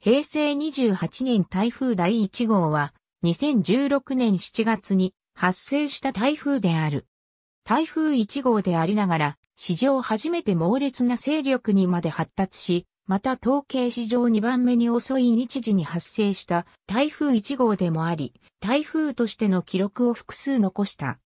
平成28年台風第1号は、2016年7月に発生した台風である。台風1号でありながら、史上初めて猛烈な勢力にまで発達し、また統計史上2番目に遅い日時に発生した台風1号でもあり、台風としての記録を複数残した。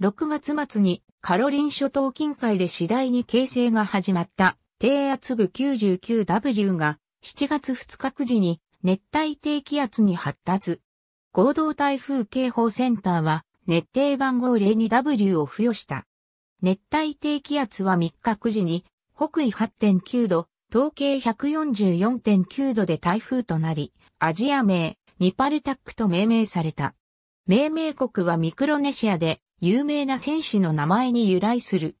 6月末にカロリン諸島近海で次第に形成が始まった低圧部 99W が7月2日9時に熱帯低気圧に発達。合同台風警報センターは熱定番号 02W を付与した。熱帯低気圧は3日9時に北緯8.9度、東経144.9度で台風となり、アジア名、ニパルタックと命名された。命名国はミクロネシアで有名な選手の名前に由来する。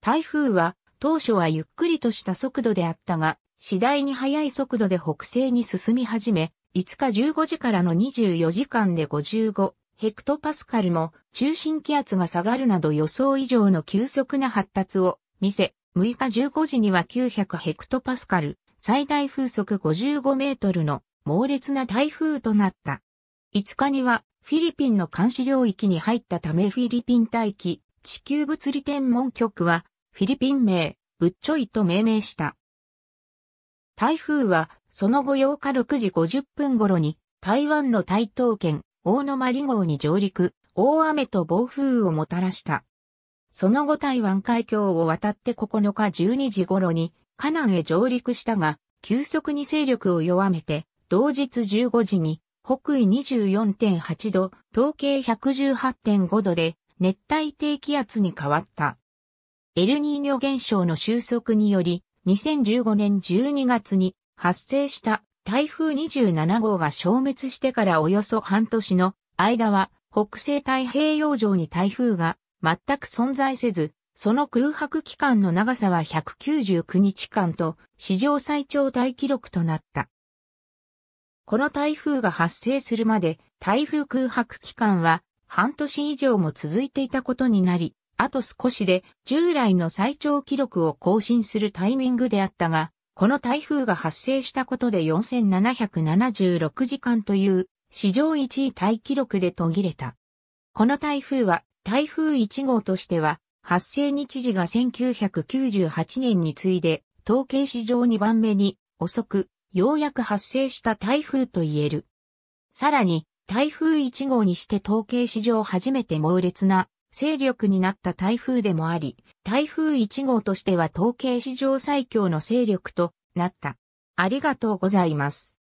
台風は当初はゆっくりとした速度であったが、次第に速い速度で北西に進み始め、5日15時からの24時間で55ヘクトパスカルも中心気圧が下がるなど予想以上の急速な発達を見せ、6日15時には900ヘクトパスカル、最大風速55メートルの猛烈な台風となった。5日にはフィリピンの監視領域に入ったためフィリピン大気地球物理天文局はフィリピン名、ブッチョイと命名した。台風は、その後8日6時50分頃に、台湾の台東県、大野真理号に上陸、大雨と暴風をもたらした。その後台湾海峡を渡って9日12時頃に、河南へ上陸したが、急速に勢力を弱めて、同日15時に、北緯24.8度、東経118.5度で、熱帯低気圧に変わった。エルニーニョ現象の収束により、2015年12月に発生した台風27号が消滅してからおよそ半年の間は北西太平洋上に台風が全く存在せず、その空白期間の長さは199日間と史上最長大記録となった。この台風が発生するまで台風空白期間は半年以上も続いていたことになり、あと少しで従来の最長記録を更新するタイミングであったが、この台風が発生したことで4776時間という史上1位タイ記録で途切れた。この台風は台風1号としては発生日時が1998年に次いで統計史上2番目に遅くようやく発生した台風と言える。さらに台風1号にして統計史上初めて猛烈な勢力になった台風でもあり、台風1号としては統計史上最強の勢力となった。ありがとうございます。